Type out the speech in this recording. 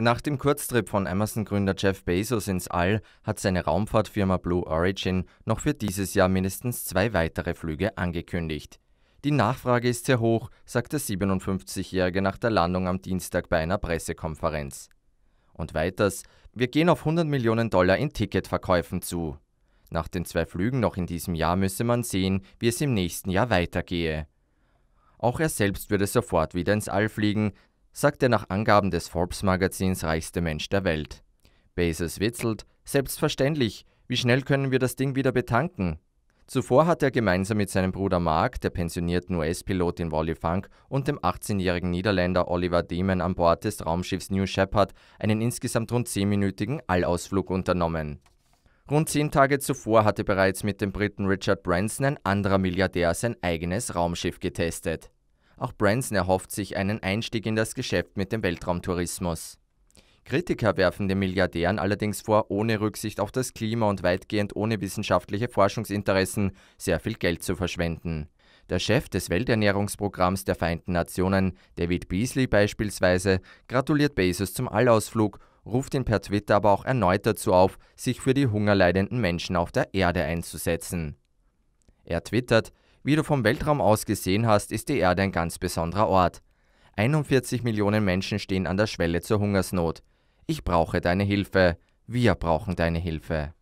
Nach dem Kurztrip von Amazon-Gründer Jeff Bezos ins All hat seine Raumfahrtfirma Blue Origin noch für dieses Jahr mindestens zwei weitere Flüge angekündigt. Die Nachfrage ist sehr hoch, sagt der 57-Jährige nach der Landung am Dienstag bei einer Pressekonferenz. Und weiters, wir gehen auf 100 Millionen Dollar in Ticketverkäufen zu. Nach den zwei Flügen noch in diesem Jahr müsse man sehen, wie es im nächsten Jahr weitergehe. Auch er selbst würde sofort wieder ins All fliegen, sagt der nach Angaben des Forbes-Magazins reichste Mensch der Welt. Bezos witzelt, selbstverständlich, wie schnell können wir das Ding wieder betanken? Zuvor hat er gemeinsam mit seinem Bruder Mark, der pensionierten US-Pilotin Wally Funk und dem 18-jährigen Niederländer Oliver Diemen an Bord des Raumschiffs New Shepard einen insgesamt rund 10-minütigen Allausflug unternommen. Rund zehn Tage zuvor hatte bereits mit dem Briten Richard Branson ein anderer Milliardär sein eigenes Raumschiff getestet. Auch Branson erhofft sich einen Einstieg in das Geschäft mit dem Weltraumtourismus. Kritiker werfen den Milliardären allerdings vor, ohne Rücksicht auf das Klima und weitgehend ohne wissenschaftliche Forschungsinteressen sehr viel Geld zu verschwenden. Der Chef des Welternährungsprogramms der Vereinten Nationen, David Beasley beispielsweise, gratuliert Bezos zum Allausflug, ruft ihn per Twitter aber auch erneut dazu auf, sich für die hungerleidenden Menschen auf der Erde einzusetzen. Er twittert, wie du vom Weltraum aus gesehen hast, ist die Erde ein ganz besonderer Ort. 41 Millionen Menschen stehen an der Schwelle zur Hungersnot. Ich brauche deine Hilfe. Wir brauchen deine Hilfe.